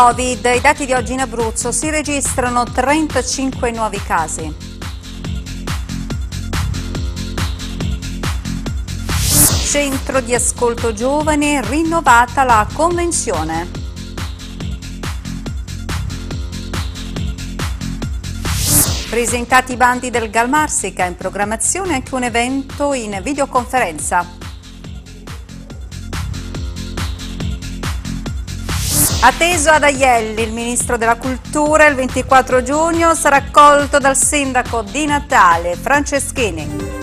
Covid, i dati di oggi in Abruzzo si registrano 35 nuovi casi. Centro di ascolto giovane, rinnovata la convenzione. Presentati i bandi del Galmarsica, in programmazione anche un evento in videoconferenza. Atteso ad Aielli, il ministro della cultura, il 24 giugno sarà accolto dal sindaco di Natale, Franceschini.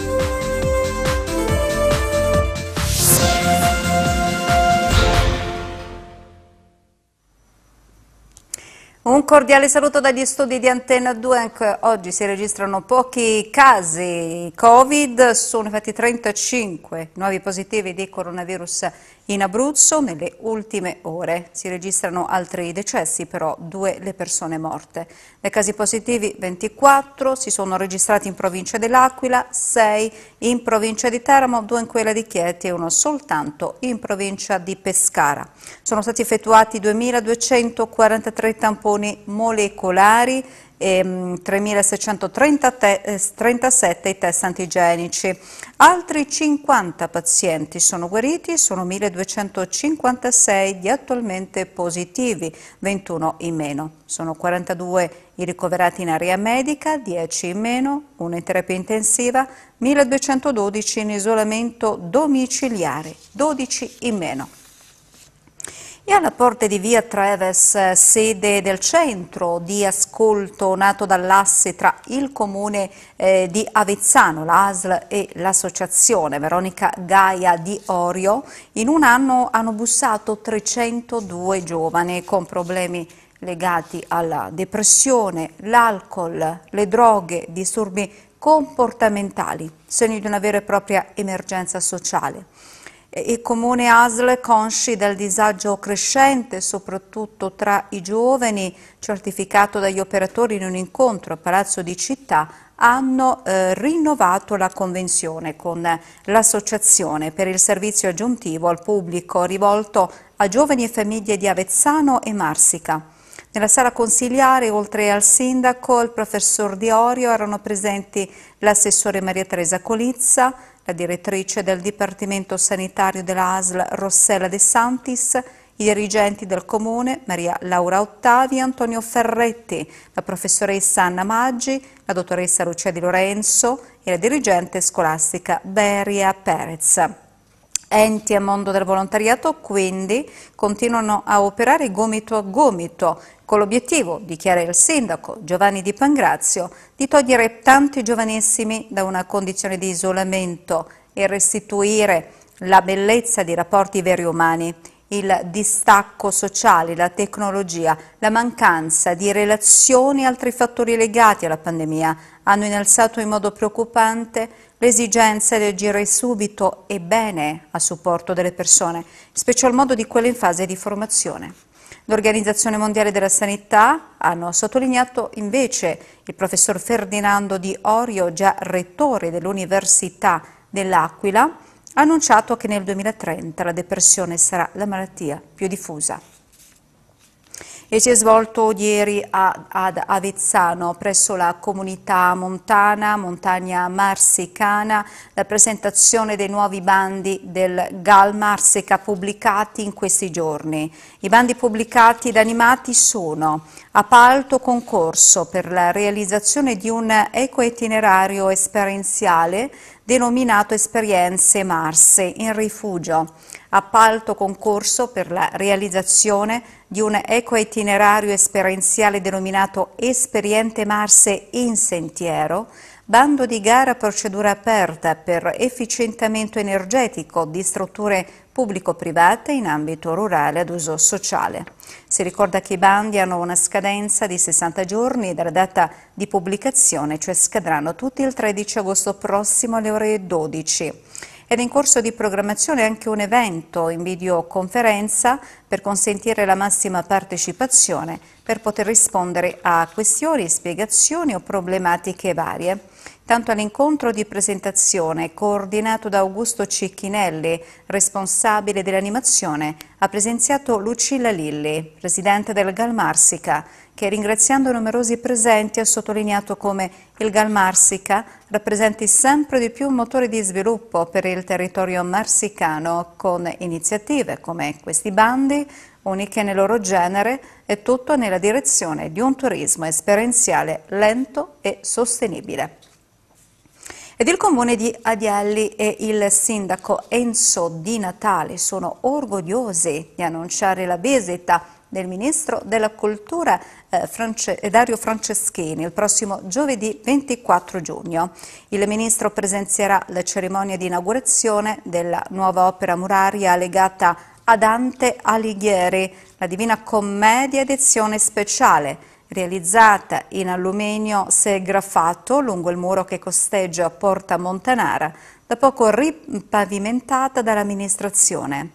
Un cordiale saluto dagli studi di Antenna 2, anche ecco, oggi si registrano pochi casi Covid, sono infatti 35 nuovi positivi di coronavirus in Abruzzo nelle ultime ore si registrano altri decessi, però due le persone morte. Nei casi positivi 24 si sono registrati in provincia dell'Aquila, 6 in provincia di Teramo, 2 in quella di Chieti e uno soltanto in provincia di Pescara. Sono stati effettuati 2.243 tamponi molecolari Ehm, e 3637 eh, i test antigenici. Altri 50 pazienti sono guariti, sono 1256 gli attualmente positivi, 21 in meno. Sono 42 i ricoverati in area medica, 10 in meno, 1 in terapia intensiva, 1212 in isolamento domiciliare, 12 in meno. E alla porta di via Treves, sede del centro di ascolto nato dall'asse tra il comune eh, di Avezzano, l'ASL e l'associazione Veronica Gaia di Orio, in un anno hanno bussato 302 giovani con problemi legati alla depressione, l'alcol, le droghe, disturbi comportamentali, segno di una vera e propria emergenza sociale. Il comune ASL, consci del disagio crescente, soprattutto tra i giovani, certificato dagli operatori in un incontro a Palazzo di Città, hanno eh, rinnovato la convenzione con l'Associazione per il servizio aggiuntivo al pubblico rivolto a giovani e famiglie di Avezzano e Marsica. Nella sala consigliare, oltre al sindaco, il professor Diorio, erano presenti l'assessore Maria Teresa Colizza, la direttrice del Dipartimento Sanitario dell'ASL Rossella De Santis i dirigenti del comune Maria Laura Ottavi, Antonio Ferretti, la professoressa Anna Maggi, la dottoressa Lucia Di Lorenzo e la dirigente scolastica Beria Perez enti a mondo del volontariato quindi continuano a operare gomito a gomito con l'obiettivo, dichiara il sindaco Giovanni Di Pangrazio, di togliere tanti giovanissimi da una condizione di isolamento e restituire la bellezza di rapporti veri umani il distacco sociale, la tecnologia, la mancanza di relazioni e altri fattori legati alla pandemia hanno innalzato in modo preoccupante l'esigenza di agire subito e bene a supporto delle persone, in special modo di quelle in fase di formazione. L'Organizzazione Mondiale della Sanità hanno sottolineato invece il professor Ferdinando Di Orio, già rettore dell'Università dell'Aquila, ha annunciato che nel 2030 la depressione sarà la malattia più diffusa. E si è svolto ieri ad Avezzano, presso la comunità montana, Montagna Marsicana, la presentazione dei nuovi bandi del GAL Marsica pubblicati in questi giorni. I bandi pubblicati ed animati sono appalto concorso per la realizzazione di un ecoitinerario esperienziale denominato Esperienze Marse in rifugio, appalto concorso per la realizzazione di un ecoitinerario esperienziale denominato Esperiente Marse in sentiero, bando di gara procedura aperta per efficientamento energetico di strutture pubblico-private in ambito rurale ad uso sociale. Si ricorda che i bandi hanno una scadenza di 60 giorni dalla data di pubblicazione, cioè scadranno tutti il 13 agosto prossimo alle ore 12 ed è in corso di programmazione anche un evento in videoconferenza per consentire la massima partecipazione per poter rispondere a questioni, spiegazioni o problematiche varie tanto all'incontro di presentazione coordinato da Augusto Cicchinelli, responsabile dell'animazione, ha presenziato Lucilla Lilli, presidente del Galmarsica, che ringraziando numerosi presenti ha sottolineato come il Galmarsica rappresenti sempre di più un motore di sviluppo per il territorio marsicano con iniziative come questi bandi, uniche nel loro genere e tutto nella direzione di un turismo esperienziale lento e sostenibile. Ed il comune di Adielli e il sindaco Enzo Di Natale sono orgogliosi di annunciare la visita del ministro della cultura eh, France, Dario Franceschini il prossimo giovedì 24 giugno. Il ministro presenzierà la cerimonia di inaugurazione della nuova opera muraria legata a Dante Alighieri, la Divina Commedia edizione speciale realizzata in alluminio segrafato lungo il muro che costeggia Porta Montanara, da poco ripavimentata dall'amministrazione.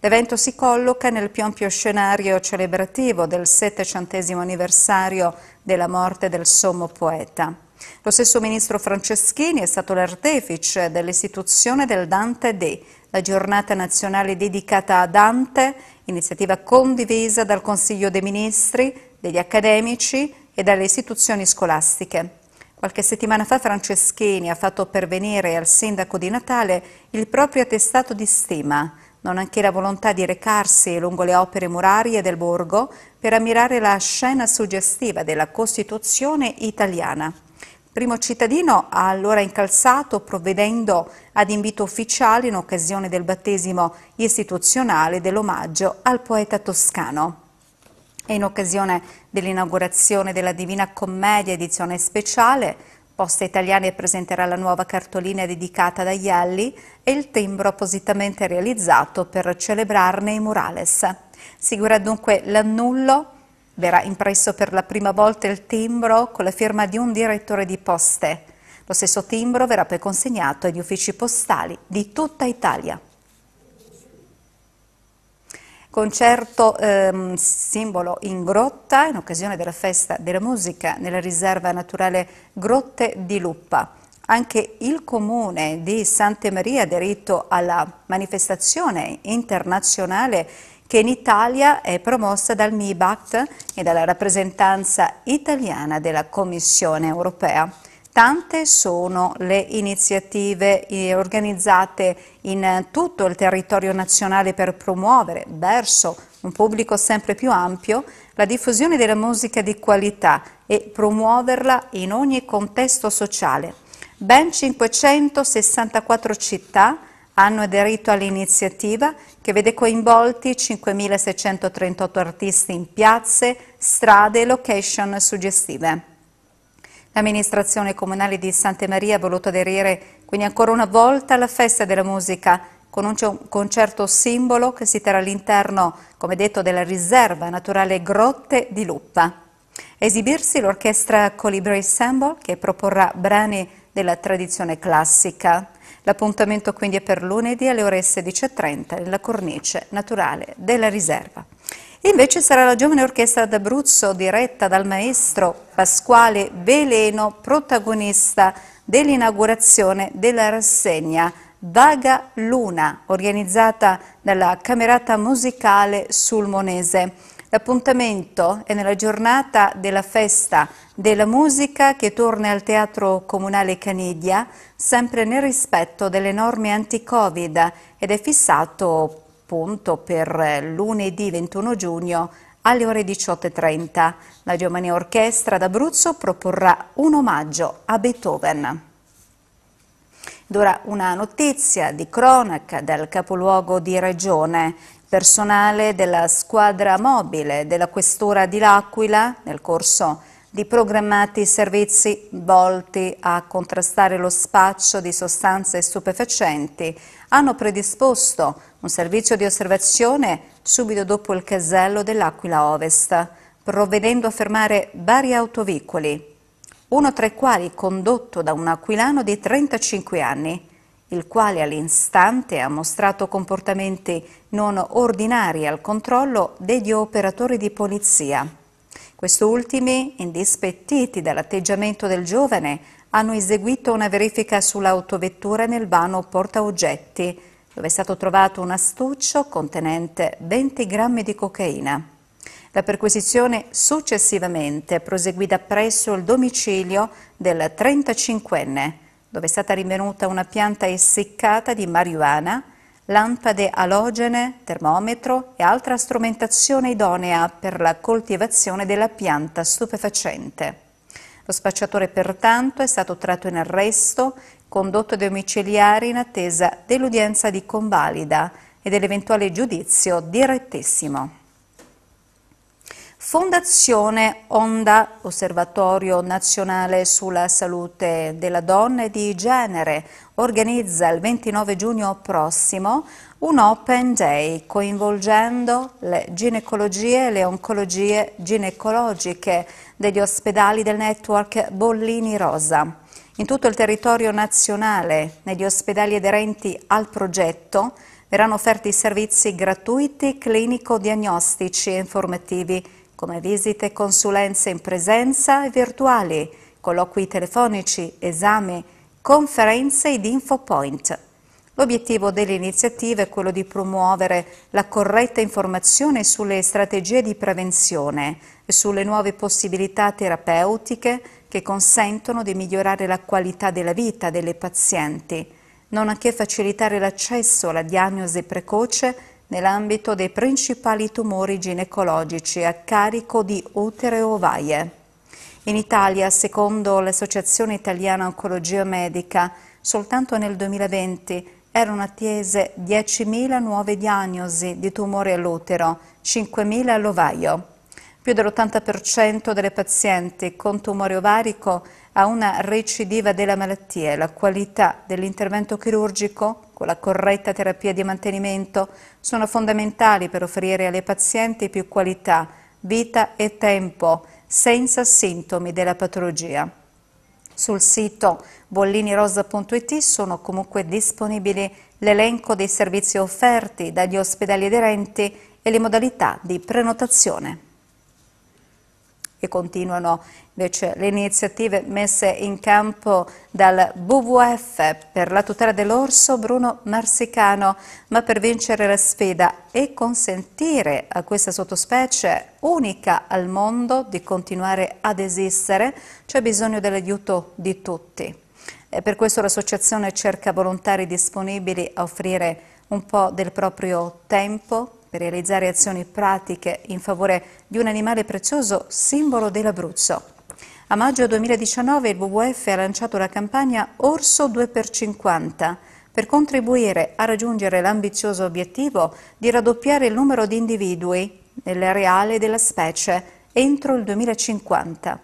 L'evento si colloca nel più ampio scenario celebrativo del settecentesimo anniversario della morte del sommo poeta. Lo stesso ministro Franceschini è stato l'artefice dell'istituzione del Dante Day, la giornata nazionale dedicata a Dante, iniziativa condivisa dal Consiglio dei Ministri, degli accademici e dalle istituzioni scolastiche. Qualche settimana fa Franceschini ha fatto pervenire al sindaco di Natale il proprio attestato di stima, non anche la volontà di recarsi lungo le opere murarie del borgo per ammirare la scena suggestiva della Costituzione italiana. Primo cittadino ha allora incalzato, provvedendo ad invito ufficiale in occasione del battesimo istituzionale dell'omaggio al poeta toscano e in occasione dell'inaugurazione della Divina Commedia edizione speciale, Poste Italiane presenterà la nuova cartolina dedicata da Aielli e il timbro appositamente realizzato per celebrarne i murales. Seguirà dunque l'annullo, verrà impresso per la prima volta il timbro con la firma di un direttore di poste. Lo stesso timbro verrà poi consegnato agli uffici postali di tutta Italia concerto ehm, simbolo in grotta in occasione della festa della musica nella riserva naturale Grotte di Luppa. Anche il comune di Santa Maria ha diritto alla manifestazione internazionale che in Italia è promossa dal MIBACT e dalla rappresentanza italiana della Commissione europea. Tante sono le iniziative eh, organizzate in tutto il territorio nazionale per promuovere verso un pubblico sempre più ampio la diffusione della musica di qualità e promuoverla in ogni contesto sociale. Ben 564 città hanno aderito all'iniziativa che vede coinvolti 5.638 artisti in piazze, strade e location suggestive. L'amministrazione comunale di Santa Maria ha voluto aderire quindi ancora una volta alla festa della musica con un concerto simbolo che si terrà all'interno, come detto, della riserva naturale Grotte di Luppa. Esibirsi l'orchestra Colibri Ensemble che proporrà brani della tradizione classica. L'appuntamento quindi è per lunedì alle ore 16.30 nella cornice naturale della riserva invece sarà la giovane orchestra d'Abruzzo diretta dal maestro Pasquale Veleno, protagonista dell'inaugurazione della rassegna Vaga Luna, organizzata dalla Camerata Musicale Sulmonese. L'appuntamento è nella giornata della festa della musica che torna al Teatro Comunale Canidia, sempre nel rispetto delle norme anti-Covid ed è fissato appunto per eh, lunedì 21 giugno alle ore 18.30. La Giovane Orchestra d'Abruzzo proporrà un omaggio a Beethoven. Ed ora una notizia di cronaca dal capoluogo di regione. Personale della squadra mobile della Questura di L'Aquila, nel corso di di programmati servizi volti a contrastare lo spaccio di sostanze stupefacenti, hanno predisposto un servizio di osservazione subito dopo il casello dell'Aquila Ovest, provvedendo a fermare vari autovicoli, uno tra i quali condotto da un aquilano di 35 anni, il quale all'istante ha mostrato comportamenti non ordinari al controllo degli operatori di polizia. Quest'ultimi, indispettiti dall'atteggiamento del giovane, hanno eseguito una verifica sull'autovettura nel vano portaoggetti, dove è stato trovato un astuccio contenente 20 grammi di cocaina. La perquisizione successivamente proseguita presso il domicilio del 35enne, dove è stata rinvenuta una pianta essiccata di marijuana lampade alogene, termometro e altra strumentazione idonea per la coltivazione della pianta stupefacente. Lo spacciatore pertanto è stato tratto in arresto, condotto domiciliari in attesa dell'udienza di convalida e dell'eventuale giudizio direttissimo. Fondazione Onda, Osservatorio Nazionale sulla Salute della Donna e di Genere, organizza il 29 giugno prossimo un Open Day coinvolgendo le ginecologie e le oncologie ginecologiche degli ospedali del network Bollini Rosa. In tutto il territorio nazionale, negli ospedali aderenti al progetto, verranno offerti servizi gratuiti, clinico-diagnostici e informativi come visite e consulenze in presenza e virtuali, colloqui telefonici, esami, conferenze ed infopoint. L'obiettivo dell'iniziativa è quello di promuovere la corretta informazione sulle strategie di prevenzione e sulle nuove possibilità terapeutiche che consentono di migliorare la qualità della vita delle pazienti, nonché facilitare l'accesso alla diagnosi precoce nell'ambito dei principali tumori ginecologici a carico di utere e ovaie. In Italia, secondo l'Associazione Italiana Oncologia Medica, soltanto nel 2020 erano attese 10.000 nuove diagnosi di tumore all'utero, 5.000 all'ovaio. Più dell'80% delle pazienti con tumore ovarico a una recidiva della malattia e la qualità dell'intervento chirurgico, con la corretta terapia di mantenimento, sono fondamentali per offrire alle pazienti più qualità, vita e tempo, senza sintomi della patologia. Sul sito bollinirosa.it sono comunque disponibili l'elenco dei servizi offerti dagli ospedali aderenti e le modalità di prenotazione e continuano invece le iniziative messe in campo dal WWF per la tutela dell'orso Bruno Marsicano, ma per vincere la sfida e consentire a questa sottospecie unica al mondo di continuare ad esistere, c'è bisogno dell'aiuto di tutti. E per questo l'associazione cerca volontari disponibili a offrire un po' del proprio tempo, per realizzare azioni pratiche in favore di un animale prezioso, simbolo dell'Abruzzo. A maggio 2019 il WWF ha lanciato la campagna Orso 2x50 per contribuire a raggiungere l'ambizioso obiettivo di raddoppiare il numero di individui nell'areale della specie entro il 2050.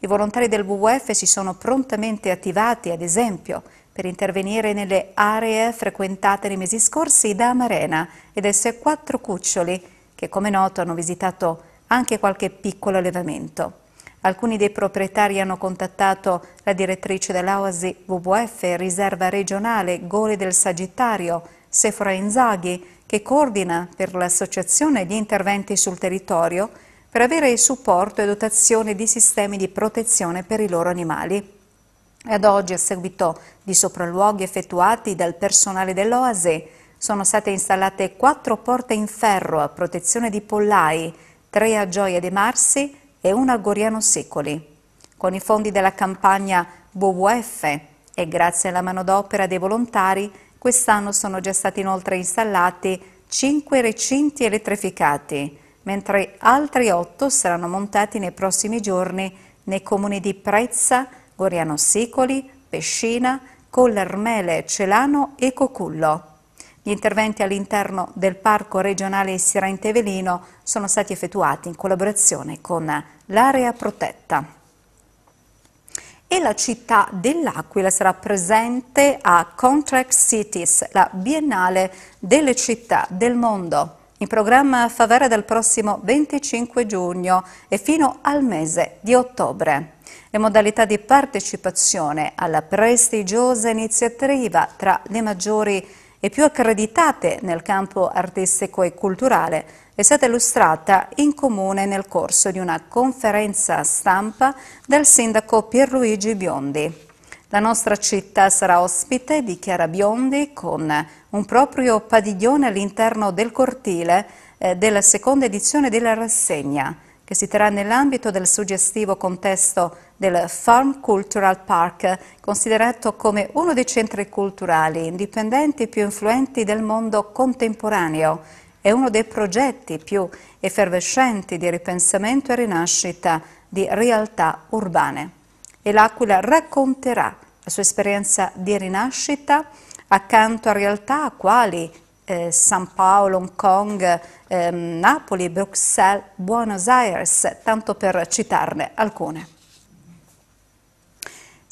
I volontari del WWF si sono prontamente attivati, ad esempio, per intervenire nelle aree frequentate nei mesi scorsi da Amarena ed dai quattro cuccioli, che come noto hanno visitato anche qualche piccolo allevamento. Alcuni dei proprietari hanno contattato la direttrice dell'Oasi WWF Riserva Regionale Gole del Sagittario, Sefora Inzaghi, che coordina per l'associazione gli interventi sul territorio per avere supporto e dotazione di sistemi di protezione per i loro animali. Ad oggi, a seguito di sopralluoghi effettuati dal personale dell'OASE, sono state installate quattro porte in ferro a protezione di pollai, tre a Gioia De Marsi e una a Goriano Secoli. Con i fondi della campagna WWF e grazie alla manodopera dei volontari, quest'anno sono già stati inoltre installati cinque recinti elettrificati, mentre altri otto saranno montati nei prossimi giorni nei comuni di Prezza, Goriano Sicoli, Pescina, Collermele, Celano e Cocullo. Gli interventi all'interno del Parco regionale Sirente-Velino sono stati effettuati in collaborazione con l'area protetta e la città dell'Aquila sarà presente a Contract Cities, la biennale delle città del mondo, in programma a favore dal prossimo 25 giugno e fino al mese di ottobre. Le modalità di partecipazione alla prestigiosa iniziativa tra le maggiori e più accreditate nel campo artistico e culturale è stata illustrata in comune nel corso di una conferenza stampa dal sindaco Pierluigi Biondi. La nostra città sarà ospite di Chiara Biondi con un proprio padiglione all'interno del cortile eh, della seconda edizione della rassegna che si terrà nell'ambito del suggestivo contesto del Farm Cultural Park, considerato come uno dei centri culturali indipendenti più influenti del mondo contemporaneo. e uno dei progetti più effervescenti di ripensamento e rinascita di realtà urbane. E l'Aquila racconterà la sua esperienza di rinascita accanto a realtà quali eh, San Paolo, Hong Kong, ehm, Napoli, Bruxelles, Buenos Aires, tanto per citarne alcune.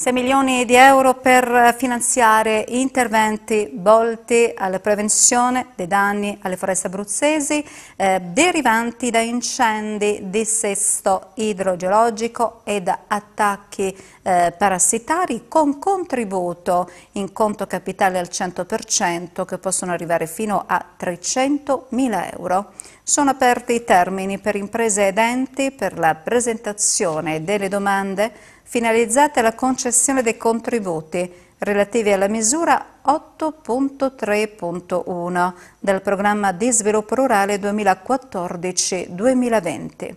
6 milioni di euro per finanziare interventi volti alla prevenzione dei danni alle foreste abruzzesi eh, derivanti da incendi, dissesto idrogeologico ed attacchi eh, parassitari con contributo in conto capitale al 100% che possono arrivare fino a 300 mila euro. Sono aperti i termini per imprese ed enti per la presentazione delle domande finalizzate alla concessione dei contributi relativi alla misura 8.3.1 del programma di sviluppo rurale 2014-2020.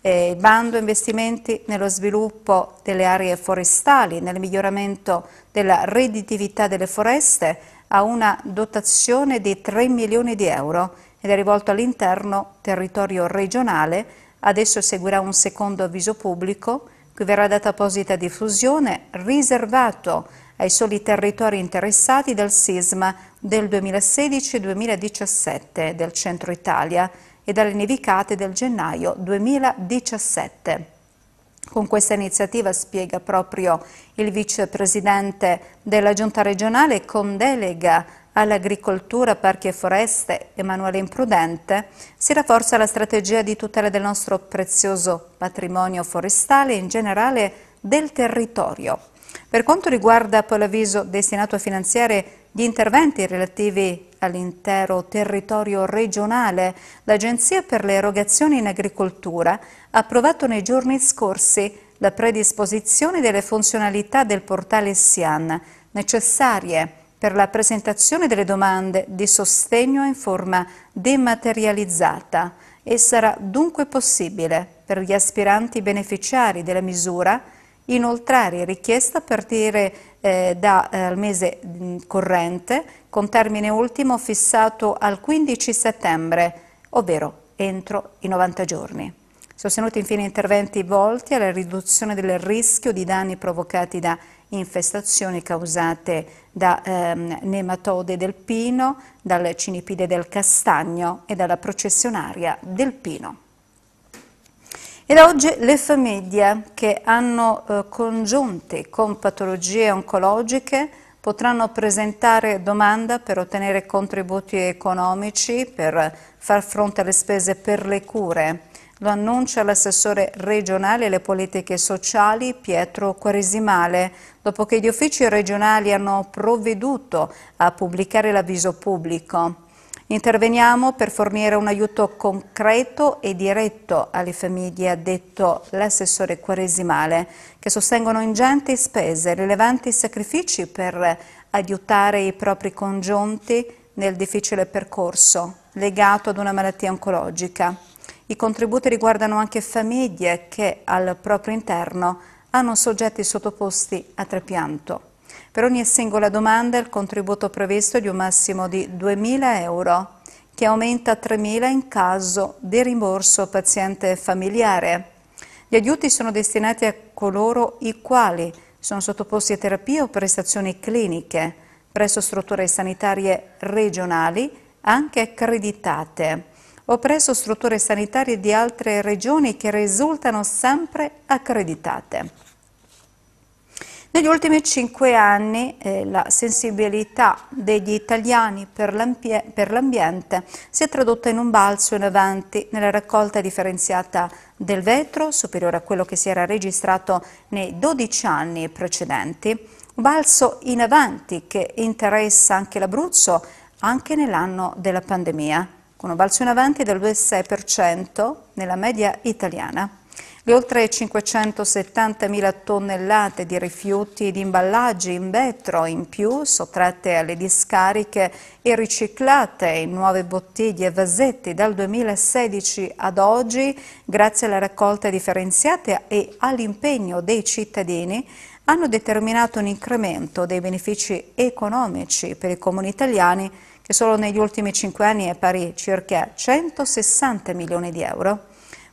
Eh, il bando investimenti nello sviluppo delle aree forestali, nel miglioramento della redditività delle foreste, ha una dotazione di 3 milioni di euro ed è rivolto all'interno territorio regionale. Adesso seguirà un secondo avviso pubblico cui verrà data apposita diffusione, riservato ai soli territori interessati dal sisma del 2016-2017 del centro Italia e dalle nevicate del gennaio 2017. Con questa iniziativa, spiega proprio il vicepresidente della giunta regionale con delega all'agricoltura, parchi e foreste, Emanuele Imprudente, si rafforza la strategia di tutela del nostro prezioso patrimonio forestale e in generale del territorio. Per quanto riguarda poi l'avviso destinato a finanziare gli interventi relativi all'intero territorio regionale, l'Agenzia per le erogazioni in agricoltura ha approvato nei giorni scorsi la predisposizione delle funzionalità del portale SIAN necessarie per la presentazione delle domande di sostegno in forma dematerializzata e sarà dunque possibile per gli aspiranti beneficiari della misura inoltrare richiesta a partire eh, dal eh, mese mm, corrente con termine ultimo fissato al 15 settembre, ovvero entro i 90 giorni. Sostenuti infine interventi volti alla riduzione del rischio di danni provocati da infestazioni causate da ehm, nematode del pino, dal cinipide del castagno e dalla processionaria del pino. E oggi le famiglie che hanno eh, congiunti con patologie oncologiche potranno presentare domanda per ottenere contributi economici, per far fronte alle spese per le cure lo annuncia l'assessore regionale alle politiche sociali Pietro Quaresimale, dopo che gli uffici regionali hanno provveduto a pubblicare l'avviso pubblico. Interveniamo per fornire un aiuto concreto e diretto alle famiglie, ha detto l'assessore Quaresimale, che sostengono ingenti spese, e rilevanti sacrifici per aiutare i propri congiunti nel difficile percorso legato ad una malattia oncologica. I contributi riguardano anche famiglie che al proprio interno hanno soggetti sottoposti a trapianto. Per ogni singola domanda il contributo previsto è di un massimo di 2.000 euro, che aumenta a 3.000 in caso di rimborso paziente familiare. Gli aiuti sono destinati a coloro i quali sono sottoposti a terapia o prestazioni cliniche presso strutture sanitarie regionali anche accreditate o presso strutture sanitarie di altre regioni che risultano sempre accreditate. Negli ultimi cinque anni eh, la sensibilità degli italiani per l'ambiente si è tradotta in un balzo in avanti nella raccolta differenziata del vetro, superiore a quello che si era registrato nei 12 anni precedenti. Un balzo in avanti che interessa anche l'Abruzzo anche nell'anno della pandemia con un balzo in avanti del 2,6% nella media italiana. Le oltre 570.000 tonnellate di rifiuti di imballaggi in vetro in più, sottratte alle discariche e riciclate in nuove bottiglie e vasetti dal 2016 ad oggi, grazie alla raccolta differenziata e all'impegno dei cittadini, hanno determinato un incremento dei benefici economici per i comuni italiani che solo negli ultimi cinque anni è pari circa 160 milioni di euro.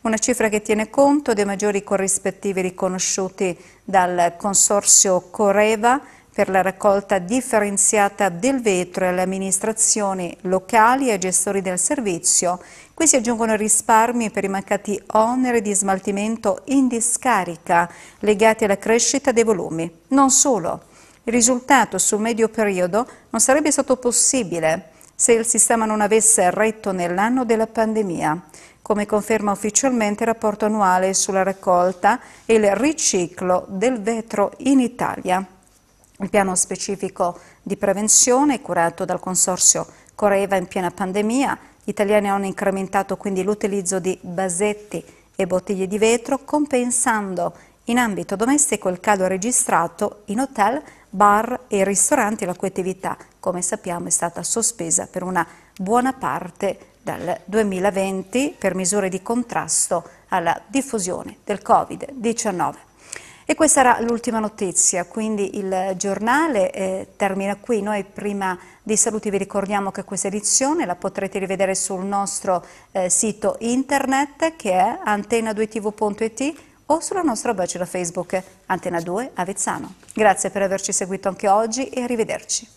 Una cifra che tiene conto dei maggiori corrispettivi riconosciuti dal consorzio Coreva per la raccolta differenziata del vetro alle amministrazioni locali e gestori del servizio. Qui si aggiungono risparmi per i mancati oneri di smaltimento in discarica legati alla crescita dei volumi. Non solo. Il risultato sul medio periodo non sarebbe stato possibile se il sistema non avesse retto nell'anno della pandemia, come conferma ufficialmente il rapporto annuale sulla raccolta e il riciclo del vetro in Italia. Il piano specifico di prevenzione curato dal Consorzio Coreva in piena pandemia, gli italiani hanno incrementato quindi l'utilizzo di basetti e bottiglie di vetro compensando in ambito domestico il calo registrato in hotel e bar e ristoranti, la cui attività, come sappiamo, è stata sospesa per una buona parte dal 2020 per misure di contrasto alla diffusione del Covid-19. E questa era l'ultima notizia, quindi il giornale eh, termina qui. Noi prima di saluti vi ricordiamo che questa edizione la potrete rivedere sul nostro eh, sito internet che è antena2tv.it o sulla nostra pagina Facebook Antena 2 Avezzano. Grazie per averci seguito anche oggi e arrivederci.